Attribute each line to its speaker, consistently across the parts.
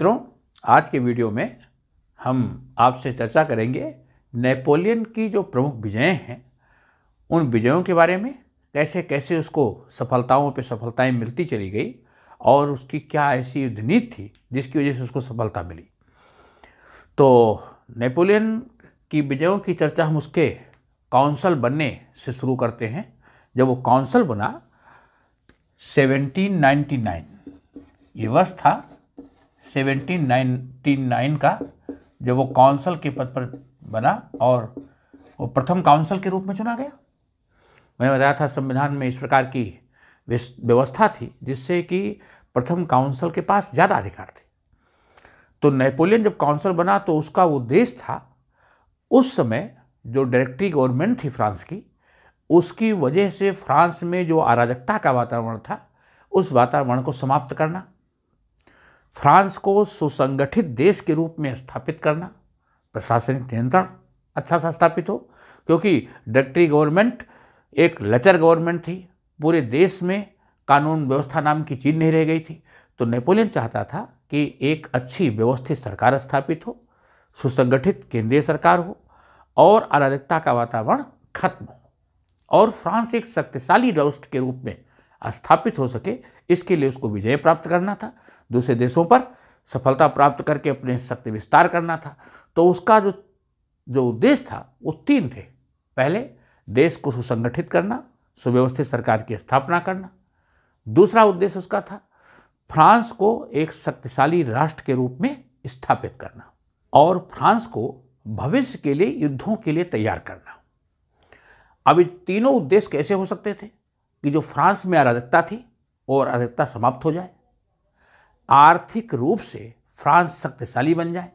Speaker 1: मित्रों आज के वीडियो में हम आपसे चर्चा करेंगे नेपोलियन की जो प्रमुख विजय हैं उन विजयों के बारे में कैसे कैसे उसको सफलताओं पे सफलताएं मिलती चली गई और उसकी क्या ऐसी युद्ध नीति थी जिसकी वजह से उसको सफलता मिली तो नेपोलियन की विजयों की चर्चा हम उसके काउंसल बनने से शुरू करते हैं जब वो काउंसल बना 1799 ये वर्ष था सेवेंटीन नाइन का जब वो काउंसिल के पद पर बना और वो प्रथम काउंसिल के रूप में चुना गया मैंने बताया था संविधान में इस प्रकार की व्यवस्था थी जिससे कि प्रथम काउंसिल के पास ज़्यादा अधिकार थे तो नेपोलियन जब काउंसिल बना तो उसका उद्देश्य था उस समय जो डायरेक्टरी गवर्नमेंट थी फ्रांस की उसकी वजह से फ्रांस में जो अराजकता का वातावरण था उस वातावरण को समाप्त करना फ्रांस को सुसंगठित देश के रूप में स्थापित करना प्रशासनिक नियंत्रण अच्छा सा स्थापित हो क्योंकि डक्टरी गवर्नमेंट एक लचर गवर्नमेंट थी पूरे देश में कानून व्यवस्था नाम की चीज नहीं रह गई थी तो नेपोलियन चाहता था कि एक अच्छी व्यवस्थित सरकार स्थापित हो सुसंगठित केंद्रीय सरकार हो और अराजकता का वातावरण खत्म हो और फ्रांस एक शक्तिशाली राष्ट्र के रूप में स्थापित हो सके इसके लिए उसको विजय प्राप्त करना था दूसरे देशों पर सफलता प्राप्त करके अपने शक्ति विस्तार करना था तो उसका जो जो उद्देश्य था वो तीन थे पहले देश को सुसंगठित करना सुव्यवस्थित सरकार की स्थापना करना दूसरा उद्देश्य उसका था फ्रांस को एक शक्तिशाली राष्ट्र के रूप में स्थापित करना और फ्रांस को भविष्य के लिए युद्धों के लिए तैयार करना अब ये तीनों उद्देश्य कैसे हो सकते थे कि जो फ्रांस में अराजकता थी और अराजकता समाप्त हो जाए आर्थिक रूप से फ्रांस शक्तिशाली बन जाए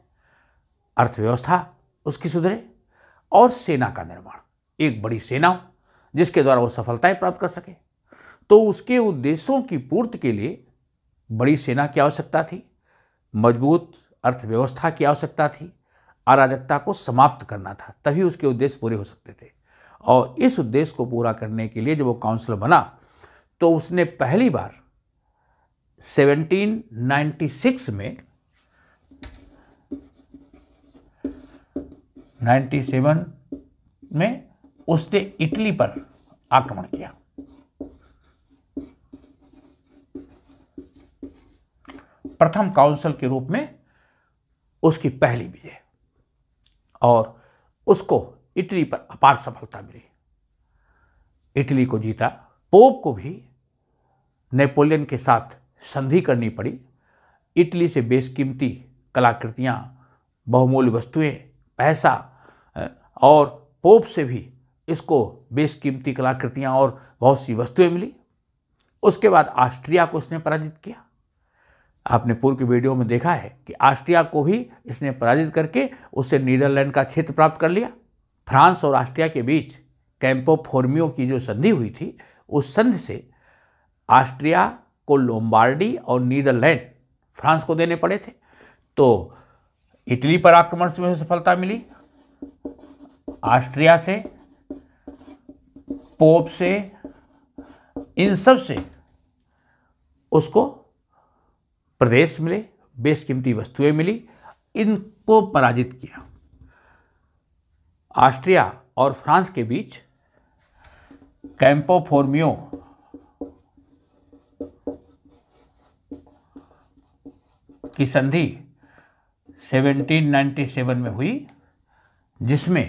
Speaker 1: अर्थव्यवस्था उसकी सुधरे और सेना का निर्माण एक बड़ी सेना हो जिसके द्वारा वो सफलताएं प्राप्त कर सके तो उसके उद्देश्यों की पूर्ति के लिए बड़ी सेना की आवश्यकता थी मजबूत अर्थव्यवस्था की आवश्यकता थी अराजकता को समाप्त करना था तभी उसके उद्देश्य पूरे हो सकते थे और इस उद्देश्य को पूरा करने के लिए जब वो काउंसिलर बना तो उसने पहली बार 1796 में 97 में उसने इटली पर आक्रमण किया प्रथम काउंसिल के रूप में उसकी पहली विजय और उसको इटली पर अपार सफलता मिली इटली को जीता पोप को भी नेपोलियन के साथ संधि करनी पड़ी इटली से बेशकीमती कलाकृतियाँ बहुमूल्य वस्तुएँ पैसा और पोप से भी इसको बेशकीमती कलाकृतियाँ और बहुत सी वस्तुएँ मिली उसके बाद ऑस्ट्रिया को इसने पराजित किया आपने पूर्व की वीडियो में देखा है कि ऑस्ट्रिया को भी इसने पराजित करके उससे नीदरलैंड का क्षेत्र प्राप्त कर लिया फ्रांस और ऑस्ट्रिया के बीच कैंपो फोर्मियो की जो संधि हुई थी उस संधि से ऑस्ट्रिया को लोम्बार्डी और नीदरलैंड फ्रांस को देने पड़े थे तो इटली पर आक्रमण से सफलता मिली ऑस्ट्रिया से पोप से इन सब से उसको प्रदेश मिले बेशकीमती वस्तुएं मिली इनको पराजित किया ऑस्ट्रिया और फ्रांस के बीच कैंपो फोर्मियो की संधि 1797 में हुई जिसमें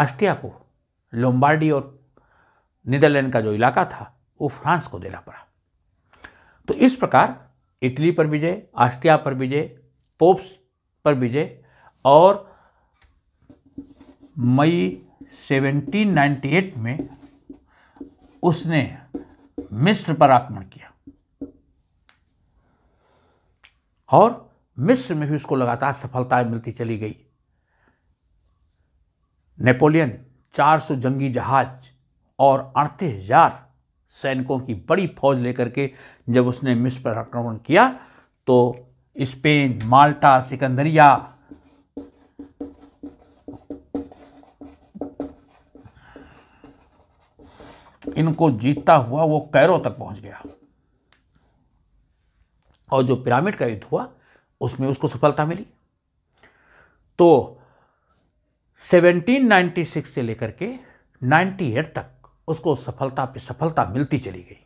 Speaker 1: आस्टिया को लोम्बार्डी और नीदरलैंड का जो इलाका था वो फ्रांस को देना पड़ा तो इस प्रकार इटली पर विजय आस्टिया पर विजय पोप्स पर विजय और मई 1798 में उसने मिस्र पर आक्रमण किया और मिस्र में भी उसको लगातार सफलताएं मिलती चली गई नेपोलियन 400 जंगी जहाज और अड़तीस हजार सैनिकों की बड़ी फौज लेकर के जब उसने मिस्र पर आक्रमण किया तो स्पेन माल्टा सिकंदरिया इनको जीतता हुआ वो कैरो तक पहुंच गया और जो पिरामिड का युद्ध हुआ उसमें उसको सफलता मिली तो 1796 से लेकर के 98 तक उसको सफलता पे सफलता मिलती चली गई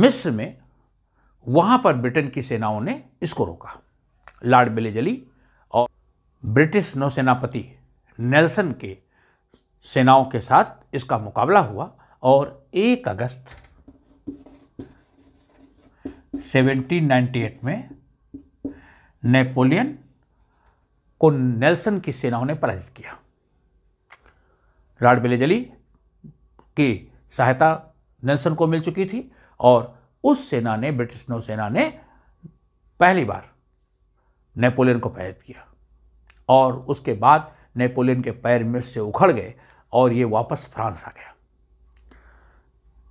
Speaker 1: मिस्र में वहां पर ब्रिटेन की सेनाओं ने इसको रोका लॉर्ड बेलेजली और ब्रिटिश नौसेनापति नेल्सन के सेनाओं के साथ इसका मुकाबला हुआ और 1 अगस्त 1798 में नेपोलियन को नेल्सन की सेनाओं ने पराजित किया लॉर्ड बेलेजली की सहायता नेल्सन को मिल चुकी थी और उस सेना ने ब्रिटिश नौसेना ने पहली बार नेपोलियन को पराजित किया और उसके बाद नेपोलियन के पैर में से उखड़ गए और ये वापस फ्रांस आ गया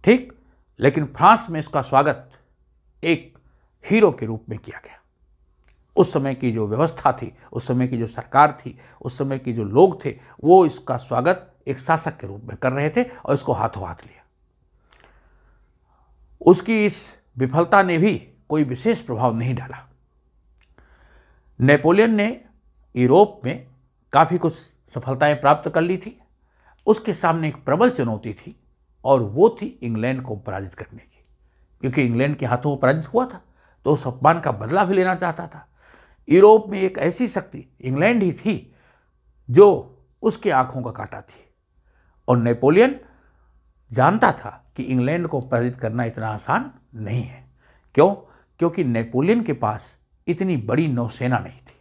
Speaker 1: ठीक लेकिन फ्रांस में इसका स्वागत एक हीरो के रूप में किया गया उस समय की जो व्यवस्था थी उस समय की जो सरकार थी उस समय के जो लोग थे वो इसका स्वागत एक शासक के रूप में कर रहे थे और इसको हाथों हाथ लिया उसकी इस विफलता ने भी कोई विशेष प्रभाव नहीं डाला नेपोलियन ने यूरोप में काफ़ी कुछ सफलताएं प्राप्त कर ली थी उसके सामने एक प्रबल चुनौती थी और वो थी इंग्लैंड को पराजित करने की क्योंकि इंग्लैंड के हाथों पराजित हुआ था तो उस अपमान का बदला भी लेना चाहता था यूरोप में एक ऐसी शक्ति इंग्लैंड ही थी जो उसके आंखों का काटा थी और नेपोलियन जानता था कि इंग्लैंड को पराजित करना इतना आसान नहीं है क्यों क्योंकि नेपोलियन के पास इतनी बड़ी नौसेना नहीं थी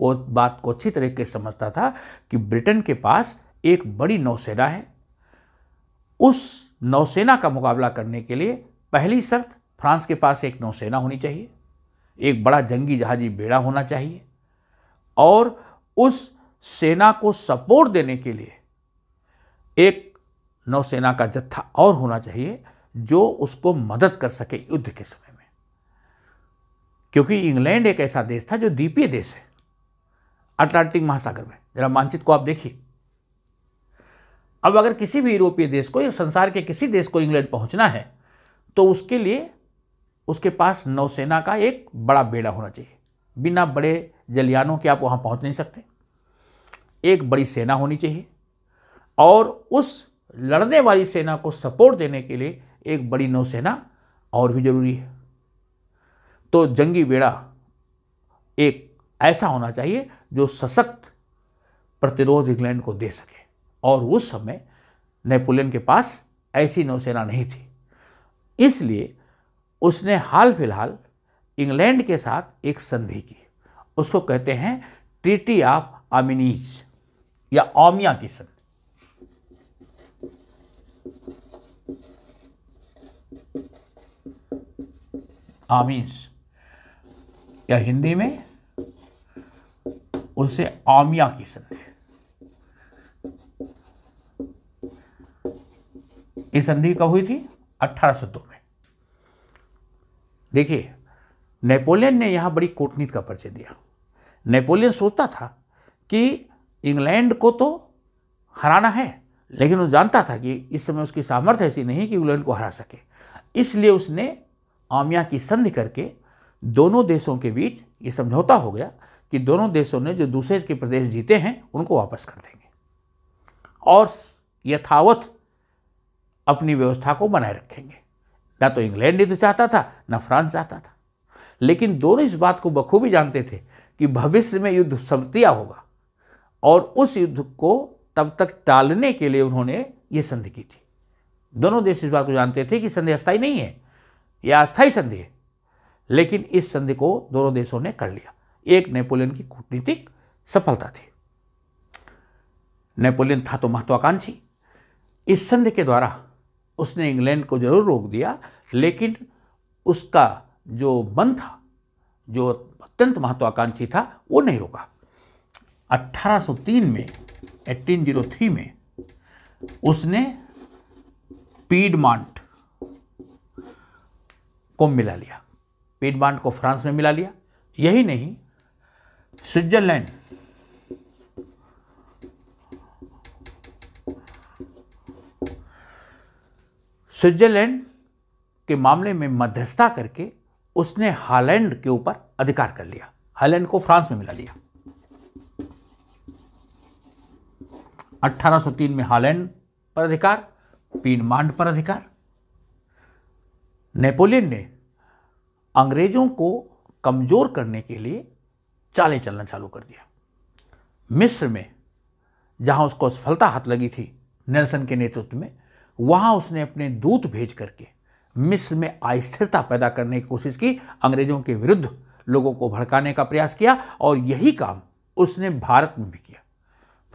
Speaker 1: वो बात को अच्छी तरीके से समझता था कि ब्रिटेन के पास एक बड़ी नौसेना है उस नौसेना का मुकाबला करने के लिए पहली शर्त फ्रांस के पास एक नौसेना होनी चाहिए एक बड़ा जंगी जहाजी बेड़ा होना चाहिए और उस सेना को सपोर्ट देने के लिए एक नौसेना का जत्था और होना चाहिए जो उसको मदद कर सके युद्ध के समय में क्योंकि इंग्लैंड एक ऐसा देश था जो द्वीपीय देश है अटलांटिक महासागर में जरा मानचित्र को आप देखिए अब अगर किसी भी यूरोपीय देश को या संसार के किसी देश को इंग्लैंड पहुंचना है तो उसके लिए उसके पास नौसेना का एक बड़ा बेड़ा होना चाहिए बिना बड़े जलियानों के आप वहाँ पहुँच नहीं सकते एक बड़ी सेना होनी चाहिए और उस लड़ने वाली सेना को सपोर्ट देने के लिए एक बड़ी नौसेना और भी ज़रूरी है तो जंगी बेड़ा एक ऐसा होना चाहिए जो सशक्त प्रतिरोध इंग्लैंड को दे सके और उस समय नेपोलियन के पास ऐसी नौसेना नहीं थी इसलिए उसने हाल फिलहाल इंग्लैंड के साथ एक संधि की उसको कहते हैं ट्रीटी ऑफ अमिनीज या ओमिया की संधि आमीस या हिंदी में उसे आमिया की संधि ये संधि कब हुई थी 1802 में देखिए नेपोलियन ने यहाँ बड़ी कूटनीति का परिचय दिया नेपोलियन सोचता था कि इंग्लैंड को तो हराना है लेकिन वो जानता था कि इस समय उसकी सामर्थ्य ऐसी नहीं कि इंग्लैंड को हरा सके इसलिए उसने आमिया की संधि करके दोनों देशों के बीच ये समझौता हो गया कि दोनों देशों ने जो दूसरे के प्रदेश जीते हैं उनको वापस कर देंगे और यथावत अपनी व्यवस्था को बनाए रखेंगे ना तो इंग्लैंड युद्ध चाहता था ना फ्रांस चाहता था लेकिन दोनों इस बात को बखूबी जानते थे कि भविष्य में युद्ध समतिया होगा और उस युद्ध को तब तक टालने के लिए उन्होंने ये संधि की थी दोनों देश इस बात को जानते थे कि संधि अस्थायी नहीं है यह अस्थायी संधि है लेकिन इस संधि को दोनों देशों ने कर लिया एक नेपोलियन की कूटनीतिक सफलता थी नेपोलियन था तो महत्वाकांक्षी इस संधि के द्वारा उसने इंग्लैंड को जरूर रोक दिया लेकिन उसका जो बन था जो अत्यंत महत्वाकांक्षी था वो नहीं रोका 1803 में 1803 में उसने पीडमांट को मिला लिया पीडमांट को फ्रांस में मिला लिया यही नहीं स्विट्जरलैंड स्विट्जरलैंड के मामले में मध्यस्थता करके उसने हालैंड के ऊपर अधिकार कर लिया हालैंड को फ्रांस में मिला लिया 1803 में हालैंड पर अधिकार पीनमांड पर अधिकार नेपोलियन ने अंग्रेजों को कमज़ोर करने के लिए चालें चलना चालू कर दिया मिस्र में जहां उसको असफलता हाथ लगी थी नेल्सन के नेतृत्व में वहाँ उसने अपने दूत भेज करके मिस्र में अस्थिरता पैदा करने की कोशिश की अंग्रेजों के विरुद्ध लोगों को भड़काने का प्रयास किया और यही काम उसने भारत में भी किया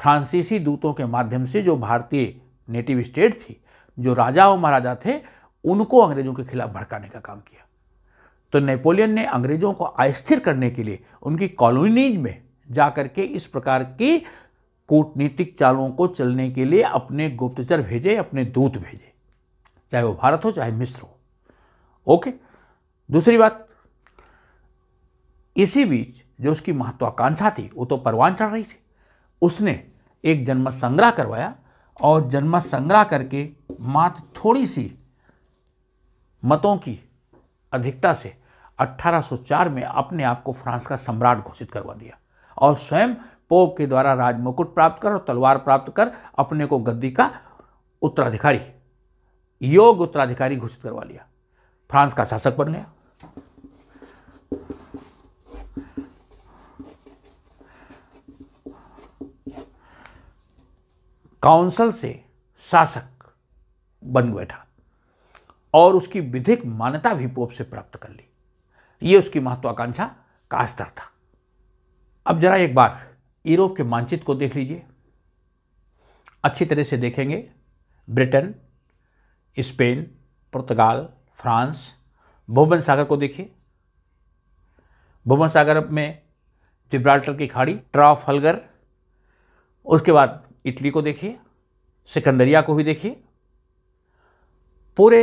Speaker 1: फ्रांसीसी दूतों के माध्यम से जो भारतीय नेटिव स्टेट थी जो राजा और महाराजा थे उनको अंग्रेजों के खिलाफ भड़काने का काम किया तो नेपोलियन ने अंग्रेजों को अस्थिर करने के लिए उनकी कॉलोनीज में जा करके इस प्रकार की कूटनीतिक चालों को चलने के लिए अपने गुप्तचर भेजे अपने दूत भेजे चाहे वो भारत हो चाहे मिस्र हो ओके दूसरी बात इसी बीच जो उसकी महत्वाकांक्षा थी वो तो परवान चढ़ रही थी उसने एक जन्म संग्रह करवाया और जन्म संग्रह करके मात्र थोड़ी सी मतों की अधिकता से 1804 में अपने आप को फ्रांस का सम्राट घोषित करवा दिया और स्वयं पोप के द्वारा राजमुकुट प्राप्त कर और तलवार प्राप्त कर अपने को गद्दी का उत्तराधिकारी योग उत्तराधिकारी घोषित करवा लिया फ्रांस का शासक बन गया काउंसिल से शासक बन बैठा और उसकी विधिक मान्यता भी पोप से प्राप्त कर ली ये उसकी महत्वाकांक्षा का स्तर था अब जरा एक बार यूरोप के मानचित्र को देख लीजिए अच्छी तरह से देखेंगे ब्रिटेन स्पेन पुर्तगाल फ्रांस भुवन सागर को देखिए भुवन सागर में जिब्राल्टर की खाड़ी ट्राफ हलगर उसके बाद इटली को देखिए सिकंदरिया को भी देखिए पूरे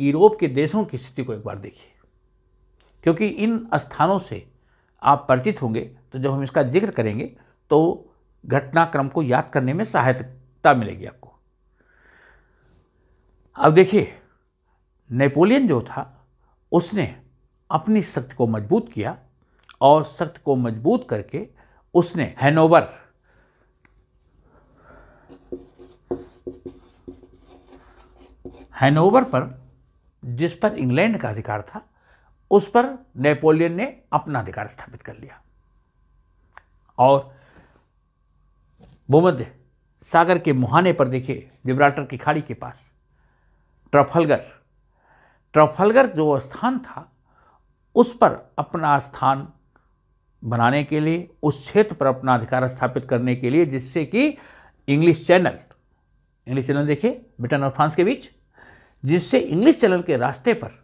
Speaker 1: यूरोप के देशों की स्थिति को एक बार देखिए क्योंकि इन स्थानों से आप परिचित होंगे तो जब हम इसका जिक्र करेंगे तो घटनाक्रम को याद करने में सहायता मिलेगी आपको अब देखिए नेपोलियन जो था उसने अपनी शक्ति को मजबूत किया और शक्ति को मजबूत करके उसने हैनोवर हैनोवर पर जिस पर इंग्लैंड का अधिकार था उस पर नेपोलियन ने अपना अधिकार स्थापित कर लिया और भूमध्य सागर के मुहाने पर देखिए जिब्राल्टर की खाड़ी के पास ट्रफलगर ट्रफलगर जो स्थान था उस पर अपना स्थान बनाने के लिए उस क्षेत्र पर अपना अधिकार स्थापित करने के लिए जिससे कि इंग्लिश चैनल इंग्लिश चैनल देखिए ब्रिटेन और फ्रांस के बीच जिससे इंग्लिश चैनल के रास्ते पर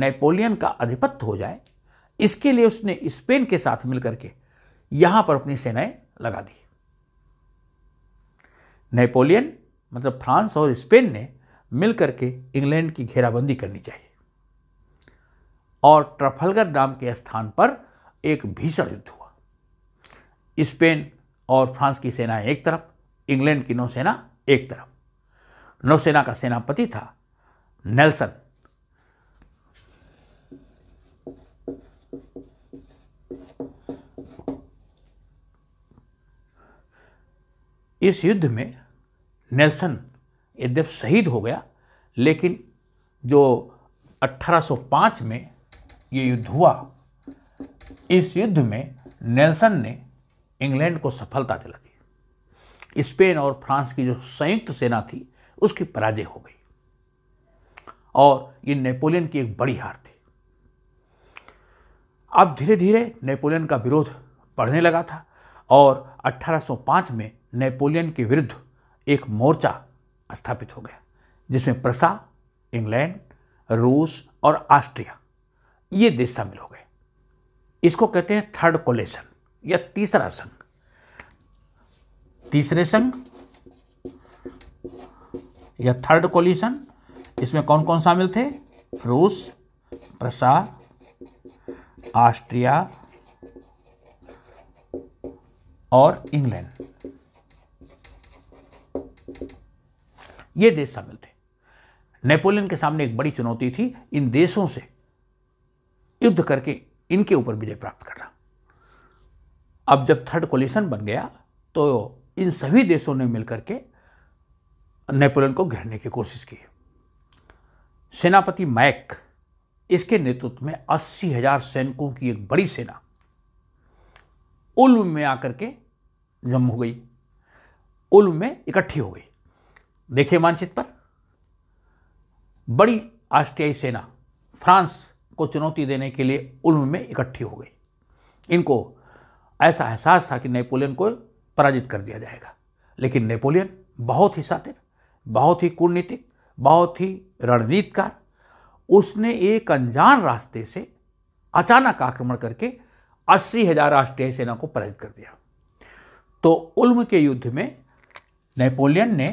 Speaker 1: नेपोलियन का आधिपत्य हो जाए इसके लिए उसने स्पेन के साथ मिलकर के यहाँ पर अपनी सेनाएं लगा दी नेपोलियन मतलब फ्रांस और स्पेन ने मिलकर के इंग्लैंड की घेराबंदी करनी चाहिए और ट्रफलगर नाम के स्थान पर एक भीषण युद्ध हुआ स्पेन और फ्रांस की सेना एक तरफ इंग्लैंड की नौसेना एक तरफ नौसेना का सेनापति था नेल्सन इस युद्ध में नेल्सन यद्यप शहीद हो गया लेकिन जो 1805 में ये युद्ध हुआ इस युद्ध में नेल्सन ने इंग्लैंड को सफलता दिला दी स्पेन और फ्रांस की जो संयुक्त सेना थी उसकी पराजय हो गई और ये नेपोलियन की एक बड़ी हार थी अब धीरे धीरे नेपोलियन का विरोध बढ़ने लगा था और 1805 में नेपोलियन के विरुद्ध एक मोर्चा स्थापित हो गया जिसमें प्रसा इंग्लैंड रूस और ऑस्ट्रिया ये देश शामिल हो गए इसको कहते हैं थर्ड कोलेशन या तीसरा संघ तीसरे संघ या थर्ड कोलिशन इसमें कौन कौन शामिल थे रूस प्रसा ऑस्ट्रिया और इंग्लैंड ये देश शामिल थे नेपोलियन के सामने एक बड़ी चुनौती थी इन देशों से युद्ध करके इनके ऊपर विजय प्राप्त करना अब जब थर्ड कोलिशन बन गया तो इन सभी देशों ने मिलकर के नेपोलियन को घेरने की कोशिश की सेनापति मैक इसके नेतृत्व में अस्सी हजार सैनिकों की एक बड़ी सेना उल्म में आकर के जम हो गई उल्म में इकट्ठी हो गई देखिए मानचित्र पर बड़ी ऑस्ट्रियाई सेना फ्रांस को चुनौती देने के लिए उल्म में इकट्ठी हो गई इनको ऐसा एहसास था कि नेपोलियन को पराजित कर दिया जाएगा लेकिन नेपोलियन बहुत ही सातिर बहुत ही कूटनीतिक बहुत ही रणनीतिकार उसने एक अनजान रास्ते से अचानक आक्रमण करके अस्सी हजार राष्ट्रीय सेना को पराजित कर दिया तो उल्म के युद्ध में नेपोलियन ने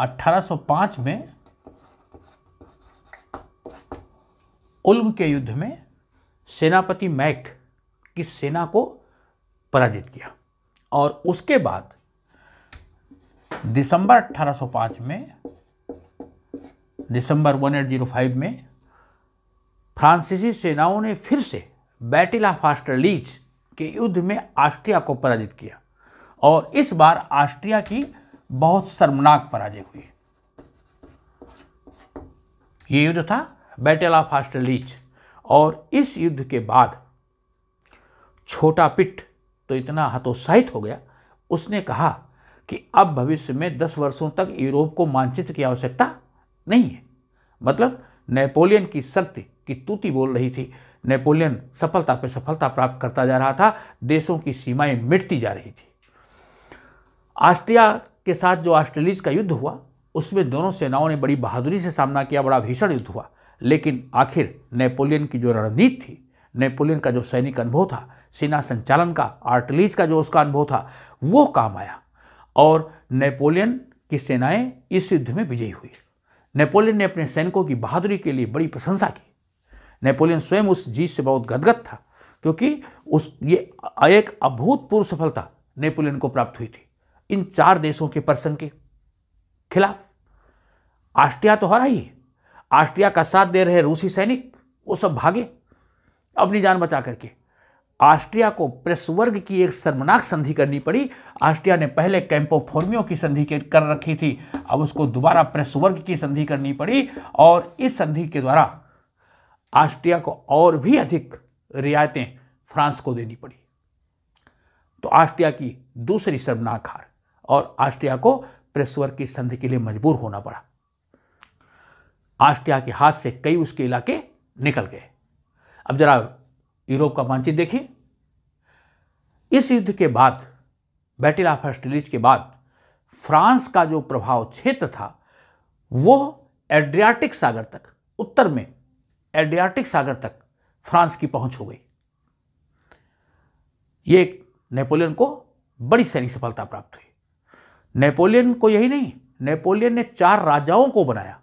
Speaker 1: 1805 में उल्म के युद्ध में सेनापति मैक की सेना को पराजित किया और उसके बाद दिसंबर 1805 में दिसंबर 1805 में फ्रांसीसी सेनाओं ने फिर से बैटिल ऑफ आस्ट्रलीज के युद्ध में आस्ट्रिया को पराजित किया और इस बार आस्ट्रिया की बहुत शर्मनाक पराजय हुई ये युद्ध था बैटल ऑफ हास्टलीच और इस युद्ध के बाद छोटा पिट तो इतना हतोत्साहित हो गया उसने कहा कि अब भविष्य में दस वर्षों तक यूरोप को मानचित्र की आवश्यकता नहीं है मतलब नेपोलियन की शक्ति की तूती बोल रही थी नेपोलियन सफलता पर सफलता प्राप्त करता जा रहा था देशों की सीमाएं मिटती जा रही थी ऑस्ट्रिया के साथ जो ऑस्ट्रेलिज का युद्ध हुआ उसमें दोनों सेनाओं ने बड़ी बहादुरी से सामना किया बड़ा भीषण युद्ध हुआ लेकिन आखिर नेपोलियन की जो रणनीति थी नेपोलियन का जो सैनिक अनुभव था सेना संचालन का आर्टलीज का जो उसका अनुभव था वो काम आया और नेपोलियन की सेनाएं इस युद्ध में विजयी हुई नेपोलियन ने अपने सैनिकों की बहादुरी के लिए बड़ी प्रशंसा की नेपोलियन स्वयं उस जीत से बहुत गदगद था क्योंकि उस ये एक अभूतपूर्व सफलता नेपोलियन को प्राप्त हुई थी इन चार देशों के पर्सन के खिलाफ आस्ट्रिया तो हो ही है आस्ट्रिया का साथ दे रहे रूसी सैनिक वो सब भागे अपनी जान बचा करके ऑस्ट्रिया को प्रेस वर्ग की एक शर्मनाक संधि करनी पड़ी ऑस्ट्रिया ने पहले कैंपोफोर्मियो की संधि कर रखी थी अब उसको दोबारा प्रेस वर्ग की संधि करनी पड़ी और इस संधि के द्वारा ऑस्ट्रिया को और भी अधिक रियायतें फ्रांस को देनी पड़ी तो ऑस्ट्रिया की दूसरी शर्मनाक हार और ऑस्ट्रिया को प्रेसवर की संधि के लिए मजबूर होना पड़ा ऑस्ट्रिया के हाथ से कई उसके इलाके निकल गए अब जरा यूरोप का मानचित देखिए इस युद्ध के बाद बैटल ऑफ हस्टिलिज के बाद फ्रांस का जो प्रभाव क्षेत्र था वो एड्रियाटिक सागर तक उत्तर में एड्रियाटिक सागर तक फ्रांस की पहुंच हो गई ये नेपोलियन को बड़ी सैनिक सफलता प्राप्त हुई नेपोलियन को यही नहीं नेपोलियन ने चार राजाओं को बनाया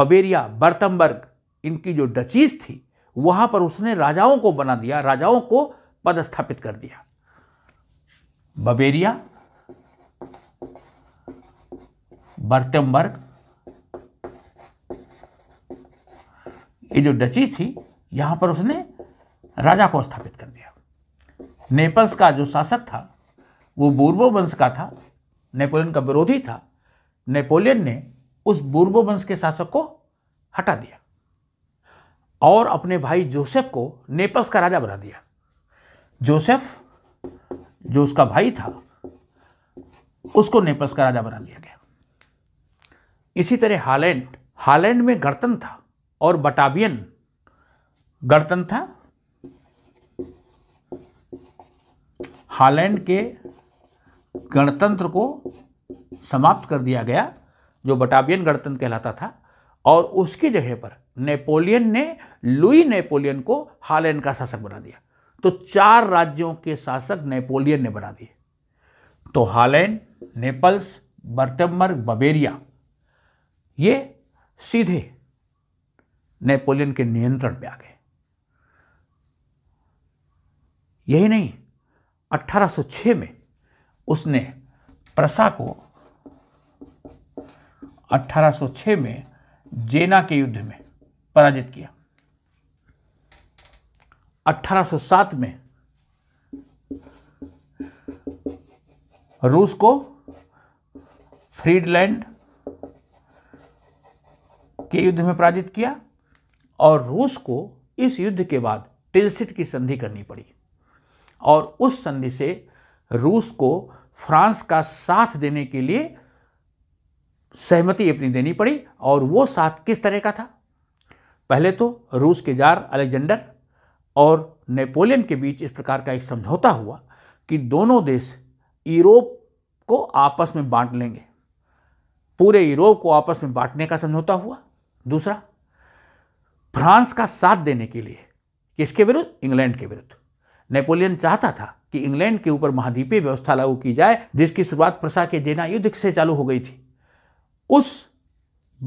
Speaker 1: बबेरिया बर्तम्बर्ग इनकी जो डचीज थी वहां पर उसने राजाओं को बना दिया राजाओं को पदस्थापित कर दिया बबेरिया बर्तम्बर्ग ये जो डचीज थी यहां पर उसने राजा को स्थापित कर दिया नेपल्स का जो शासक था वो बोर्बो वंश का था नेपोलियन का विरोधी था नेपोलियन ने उस बूर्बो वंश के शासक को हटा दिया और अपने भाई जोसेफ को नेपल्स का राजा बना दिया जोसेफ जो उसका भाई था उसको नेपल्स का राजा बना दिया गया इसी तरह हालैंड हालैंड में गणतंत्र था और बटाबियन गणतंत्र था हालैंड के गणतंत्र को समाप्त कर दिया गया जो बटाबियन गणतंत्र कहलाता था और उसकी जगह पर नेपोलियन ने लुई नेपोलियन को हालैंड का शासक बना दिया तो चार राज्यों के शासक नेपोलियन ने बना दिए तो हालैंड नेपल्स बर्तमर्ग बबेरिया ये सीधे नेपोलियन के नियंत्रण में आ गए यही नहीं 1806 में उसने प्रसा को 1806 में जेना के युद्ध में पराजित किया 1807 में रूस को फ्रीडलैंड के युद्ध में पराजित किया और रूस को इस युद्ध के बाद टिलसिट की संधि करनी पड़ी और उस संधि से रूस को फ्रांस का साथ देने के लिए सहमति अपनी देनी पड़ी और वो साथ किस तरह का था पहले तो रूस के जार अलेक्जेंडर और नेपोलियन के बीच इस प्रकार का एक समझौता हुआ कि दोनों देश यूरोप को आपस में बांट लेंगे पूरे यूरोप को आपस में बांटने का समझौता हुआ दूसरा फ्रांस का साथ देने के लिए किसके विरुद्ध इंग्लैंड के विरुद्ध नेपोलियन चाहता था कि इंग्लैंड के ऊपर महाद्वीपीय व्यवस्था लागू की जाए जिसकी शुरुआत प्रसा के जेना युद्ध से चालू हो गई थी उस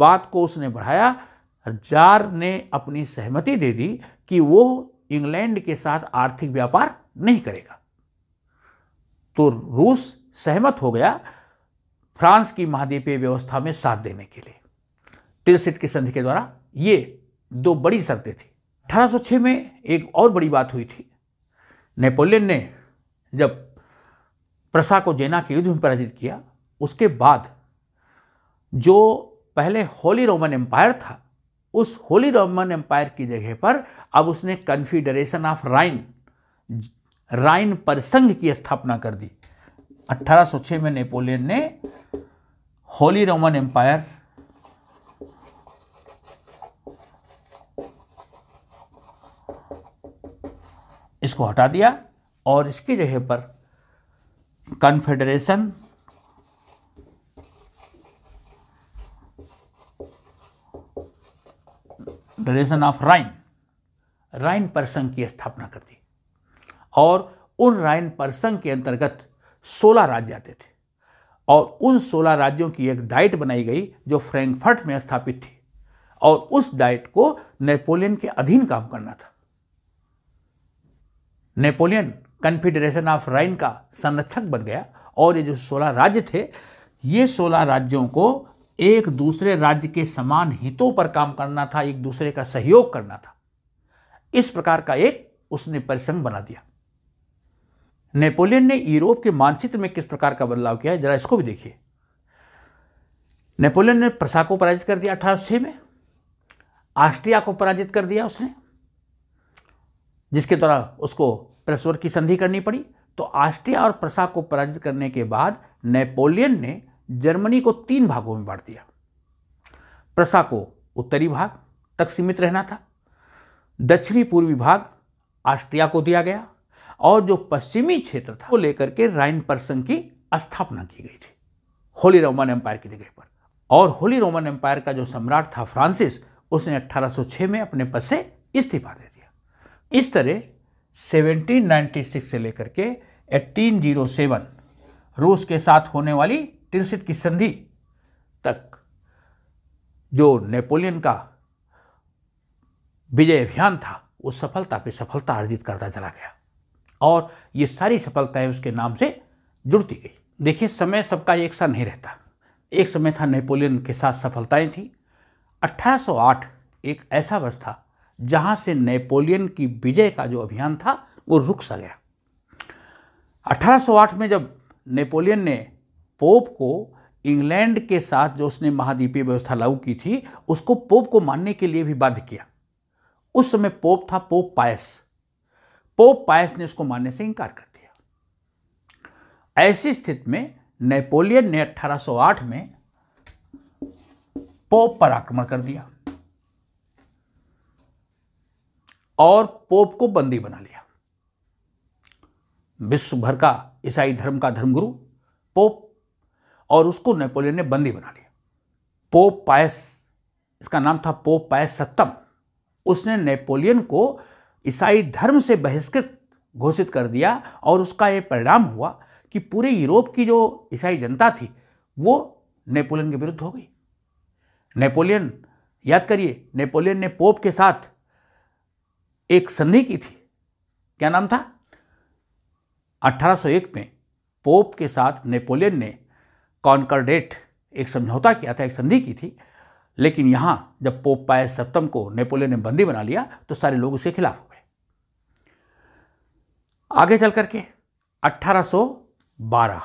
Speaker 1: बात को उसने बढ़ाया जार ने अपनी सहमति दे दी कि वो इंग्लैंड के साथ आर्थिक व्यापार नहीं करेगा तो रूस सहमत हो गया फ्रांस की महाद्वीपीय व्यवस्था में साथ देने के लिए टिलसिट की संधि के द्वारा ये दो बड़ी शर्तें थी 1806 में एक और बड़ी बात हुई थी नेपोलियन ने जब प्रसा को जेना के युद्ध में पराजित किया उसके बाद जो पहले होली रोमन एम्पायर था उस होली रोमन एम्पायर की जगह पर अब उसने कन्फेडरेशन ऑफ राइन राइन परिसंघ की स्थापना कर दी 1806 में नेपोलियन ने होली रोमन एम्पायर इसको हटा दिया और इसकी जगह पर confederation federation of Rhine Rhine परसंघ की स्थापना कर दी और उन राइन परसंघ के अंतर्गत 16 राज्य आते थे और उन 16 राज्यों की एक डाइट बनाई गई जो फ्रैंकफर्ट में स्थापित थी और उस डाइट को नेपोलियन के अधीन काम करना था नेपोलियन कन्फेडरेशन ऑफ राइन का संरक्षक बन गया और ये जो सोलह राज्य थे ये सोलह राज्यों को एक दूसरे राज्य के समान हितों पर काम करना था एक दूसरे का सहयोग करना था इस प्रकार का एक उसने परिसंघ बना दिया नेपोलियन ने यूरोप के मानचित्र में किस प्रकार का बदलाव किया है जरा इसको भी देखिए नेपोलियन ने प्रसा को पराजित कर दिया अठारह में ऑस्ट्रिया को पराजित कर दिया उसने जिसके द्वारा उसको प्रेसवर की संधि करनी पड़ी तो ऑस्ट्रिया और प्रसा को पराजित करने के बाद नेपोलियन ने जर्मनी को तीन भागों में बांट दिया प्रसा को उत्तरी भाग तक सीमित रहना था दक्षिणी पूर्वी भाग ऑस्ट्रिया को दिया गया और जो पश्चिमी क्षेत्र था वो लेकर के राइन पर्सन की स्थापना की गई थी होली रोमन एम्पायर की जगह पर और होली रोमन एम्पायर का जो सम्राट था फ्रांसिस उसने 1806 में अपने पद से इस्तीफा दे इस तरह 1796 से लेकर के 1807 रूस के साथ होने वाली टिलसिट की संधि तक जो नेपोलियन का विजय अभियान था वो सफलता पे सफलता अर्जित करता चला गया और ये सारी सफलताएं उसके नाम से जुड़ती गई देखिए समय सबका एक सा नहीं रहता एक समय था नेपोलियन के साथ सफलताएं थी 1808 एक ऐसा वर्ष था जहां से नेपोलियन की विजय का जो अभियान था वो रुक सा गया 1808 में जब नेपोलियन ने पोप को इंग्लैंड के साथ जो उसने महाद्वीपीय व्यवस्था लागू की थी उसको पोप को मानने के लिए भी बाध्य किया उस समय पोप था पोप पायस पोप पायस ने उसको मानने से इंकार कर दिया ऐसी स्थिति में नेपोलियन ने 1808 में पोप पर आक्रमण कर दिया और पोप को बंदी बना लिया विश्व भर का ईसाई धर्म का धर्मगुरु पोप और उसको नेपोलियन ने बंदी बना लिया पोप पायस इसका नाम था पोप पायस सत्तम उसने नेपोलियन को ईसाई धर्म से बहिष्कृत घोषित कर दिया और उसका यह परिणाम हुआ कि पूरे यूरोप की जो ईसाई जनता थी वो नेपोलियन के विरुद्ध हो गई नेपोलियन याद करिए नेपोलियन ने पोप के साथ एक संधि की थी क्या नाम था 1801 में पोप के साथ नेपोलियन ने कॉन्कर्डेट एक समझौता किया था एक संधि की थी लेकिन यहां जब पोप पाए सप्तम को नेपोलियन ने बंदी बना लिया तो सारे लोग उसके खिलाफ हो गए आगे चल करके 1812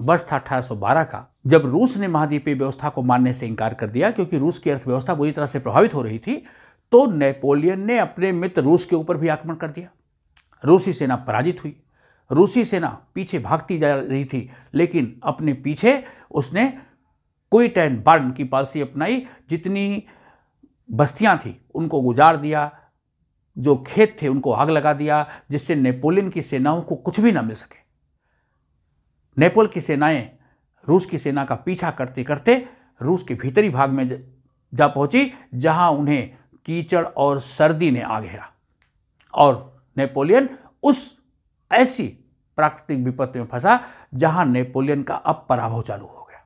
Speaker 1: वर्ष था 1812 का जब रूस ने महाद्वीपीय व्यवस्था को मानने से इंकार कर दिया क्योंकि रूस की अर्थव्यवस्था बुरी तरह से प्रभावित हो रही थी तो नेपोलियन ने अपने मित्र रूस के ऊपर भी आक्रमण कर दिया रूसी सेना पराजित हुई रूसी सेना पीछे भागती जा रही थी लेकिन अपने पीछे उसने क्विट एंड बर्न की पॉलिसी अपनाई जितनी बस्तियां थी उनको गुजार दिया जो खेत थे उनको आग लगा दिया जिससे नेपोलियन की सेनाओं को कुछ भी ना मिल सके नेपोल की सेनाएं रूस की सेना का पीछा करते करते रूस के भीतरी भाग में जा पहुंची जहां उन्हें कीचड़ और सर्दी ने आ घेरा और नेपोलियन उस ऐसी प्राकृतिक विपत्ति में फंसा जहां नेपोलियन का अब पराभव चालू हो गया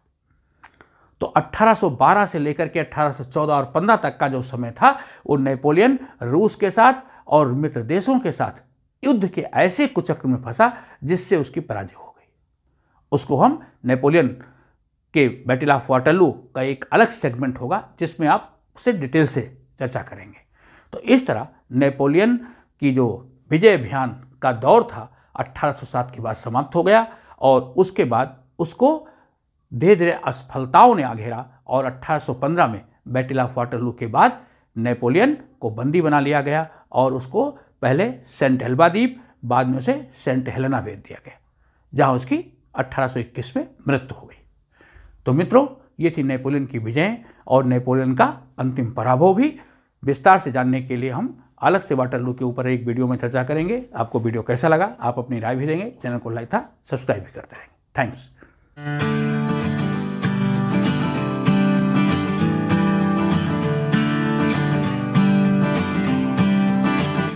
Speaker 1: तो 1812 से लेकर के 1814 और 15 तक का जो समय था वो नेपोलियन रूस के साथ और मित्र देशों के साथ युद्ध के ऐसे कुचक्र में फंसा जिससे उसकी पराजय हो गई उसको हम नेपोलियन के बैटिल ऑफ वाटलू का एक अलग सेगमेंट होगा जिसमें आप उसे डिटेल से चर्चा करेंगे तो इस तरह नेपोलियन की जो विजय अभियान का दौर था 1807 के बाद समाप्त हो गया और उसके बाद उसको धीरे धीरे असफलताओं ने आघेरा और 1815 में बैटिल ऑफ वाटरलू के बाद नेपोलियन को बंदी बना लिया गया और उसको पहले सेंट हेल्बा द्वीप बाद में उसे सेंट हेलेना भेज दिया गया जहाँ उसकी 1821 में मृत्यु हो गई तो मित्रों ये थी नेपोलियन की विजय और नेपोलियन का अंतिम पराभव भी विस्तार से जानने के लिए हम अलग से वाटरलू के ऊपर एक वीडियो में चर्चा करेंगे आपको वीडियो कैसा लगा आप अपनी राय भी देंगे चैनल को लाइक था सब्सक्राइब भी करते रहेंगे थैंक्स